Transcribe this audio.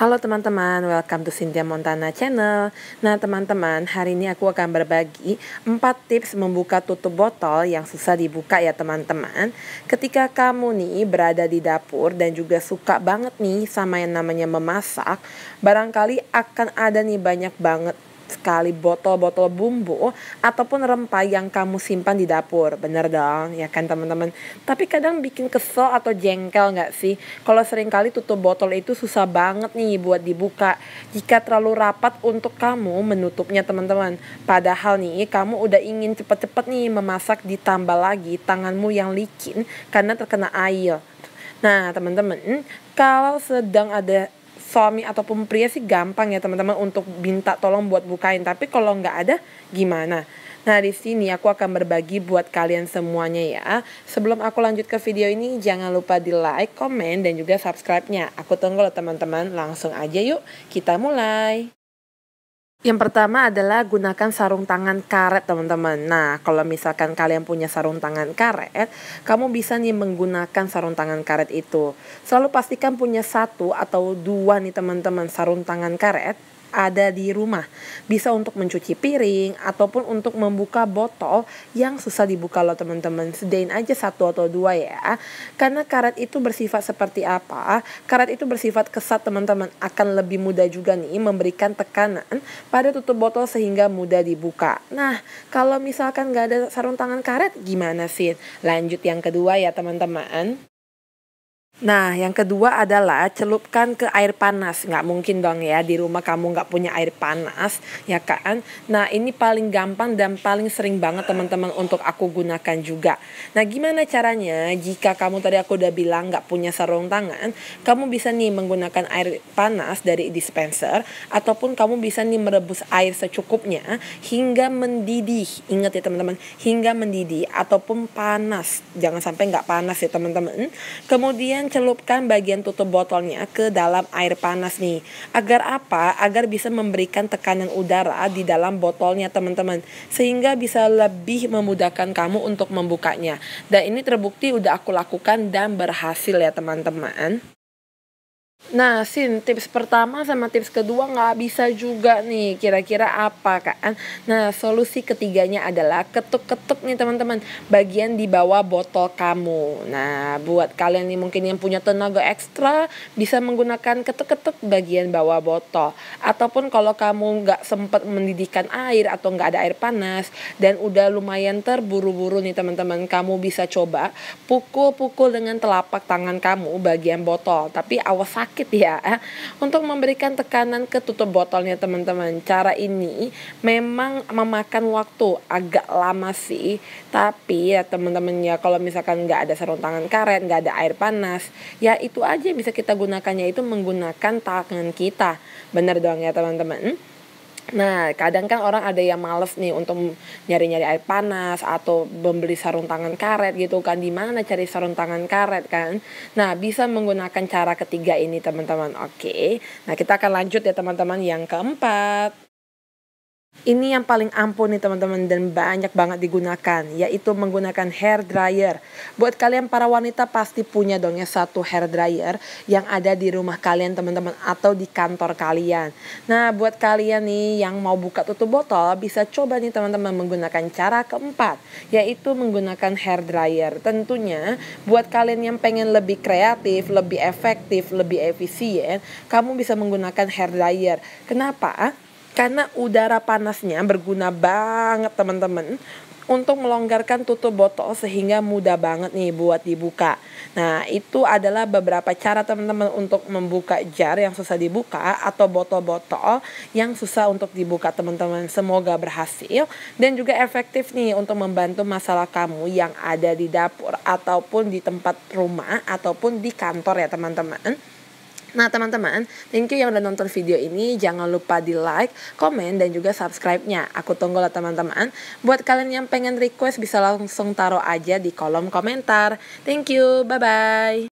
Halo teman-teman, welcome to Cynthia Montana Channel. Nah teman-teman, hari ini aku akan berbagi 4 tips membuka tutup botol yang susah dibuka ya teman-teman. Ketika kamu nih berada di dapur dan juga suka banget nih sama yang namanya memasak, barangkali akan ada nih banyak banget sekali botol-botol bumbu ataupun rempah yang kamu simpan di dapur. Bener dong, ya kan teman-teman. Tapi kadang bikin kesel atau jengkel nggak sih? Kalau sering kali tutup botol itu susah banget nih buat dibuka. Jika terlalu rapat untuk kamu menutupnya teman-teman. Padahal nih kamu udah ingin cepet-cepet nih memasak ditambah lagi tanganmu yang licin karena terkena air. Nah teman-teman, kalau sedang ada suami ataupun pria sih gampang ya teman-teman untuk minta tolong buat bukain tapi kalau nggak ada gimana Nah, di sini aku akan berbagi buat kalian semuanya ya. Sebelum aku lanjut ke video ini, jangan lupa di like, komen, dan juga subscribe-nya. Aku tunggu loh teman-teman, langsung aja yuk kita mulai. Yang pertama adalah gunakan sarung tangan karet, teman-teman. Nah, kalau misalkan kalian punya sarung tangan karet, kamu bisa nih menggunakan sarung tangan karet itu. Selalu pastikan punya satu atau dua nih, teman-teman, sarung tangan karet ada di rumah. Bisa untuk mencuci piring ataupun untuk membuka botol yang susah dibuka loh teman-teman. Sedain aja satu atau dua ya. Karena karet itu bersifat seperti apa? Karet itu bersifat kesat teman-teman. Akan lebih mudah juga nih memberikan tekanan pada tutup botol sehingga mudah dibuka. Nah, kalau misalkan nggak ada sarung tangan karet gimana sih? Lanjut yang kedua ya teman-teman. Nah, yang kedua adalah celupkan ke air panas. Nggak mungkin dong ya di rumah kamu nggak punya air panas, ya kan? Nah, ini paling gampang dan paling sering banget teman-teman untuk aku gunakan juga. Nah, gimana caranya? Jika kamu tadi aku udah bilang nggak punya sarung tangan, kamu bisa nih menggunakan air panas dari dispenser, ataupun kamu bisa nih merebus air secukupnya hingga mendidih. Ingat ya teman-teman, hingga mendidih ataupun panas. Jangan sampai nggak panas ya teman-teman. Kemudian Celupkan bagian tutup botolnya ke dalam air panas nih. Agar apa? Agar bisa memberikan tekanan udara di dalam botolnya teman-teman. Sehingga bisa lebih memudahkan kamu untuk membukanya. Dan ini terbukti udah aku lakukan dan berhasil ya teman-teman. Nah, Sin, tips pertama sama tips kedua nggak bisa juga nih. Kira-kira apa, kan? Nah, solusi ketiganya adalah ketuk-ketuk nih, teman-teman. Bagian di bawah botol kamu. Nah, buat kalian nih mungkin yang punya tenaga ekstra, bisa menggunakan ketuk-ketuk bagian bawah botol. Ataupun kalau kamu nggak sempat mendidihkan air atau nggak ada air panas, dan udah lumayan terburu-buru nih, teman-teman, kamu bisa coba pukul-pukul dengan telapak tangan kamu bagian botol. Tapi awas sakit ya untuk memberikan tekanan ke tutup botolnya teman-teman cara ini memang memakan waktu agak lama sih tapi ya teman-teman ya kalau misalkan nggak ada sarung tangan karet nggak ada air panas ya itu aja bisa kita gunakannya itu menggunakan tangan kita benar doang ya teman-teman Nah, kadang kan orang ada yang males nih untuk nyari-nyari air panas atau membeli sarung tangan karet gitu kan. Di mana cari sarung tangan karet kan? Nah, bisa menggunakan cara ketiga ini teman-teman. Oke. Nah, kita akan lanjut ya teman-teman yang keempat. Ini yang paling ampuh nih teman-teman dan banyak banget digunakan yaitu menggunakan hair dryer. Buat kalian para wanita pasti punya dong ya satu hair dryer yang ada di rumah kalian teman-teman atau di kantor kalian. Nah buat kalian nih yang mau buka tutup botol bisa coba nih teman-teman menggunakan cara keempat yaitu menggunakan hair dryer. Tentunya buat kalian yang pengen lebih kreatif, lebih efektif, lebih efisien kamu bisa menggunakan hair dryer. Kenapa? karena udara panasnya berguna banget teman-teman untuk melonggarkan tutup botol sehingga mudah banget nih buat dibuka. Nah, itu adalah beberapa cara teman-teman untuk membuka jar yang susah dibuka atau botol-botol yang susah untuk dibuka teman-teman. Semoga berhasil dan juga efektif nih untuk membantu masalah kamu yang ada di dapur ataupun di tempat rumah ataupun di kantor ya teman-teman. Nah teman-teman, thank you yang udah nonton video ini. Jangan lupa di like, komen, dan juga subscribe-nya. Aku tunggu lah teman-teman. Buat kalian yang pengen request bisa langsung taruh aja di kolom komentar. Thank you, bye-bye.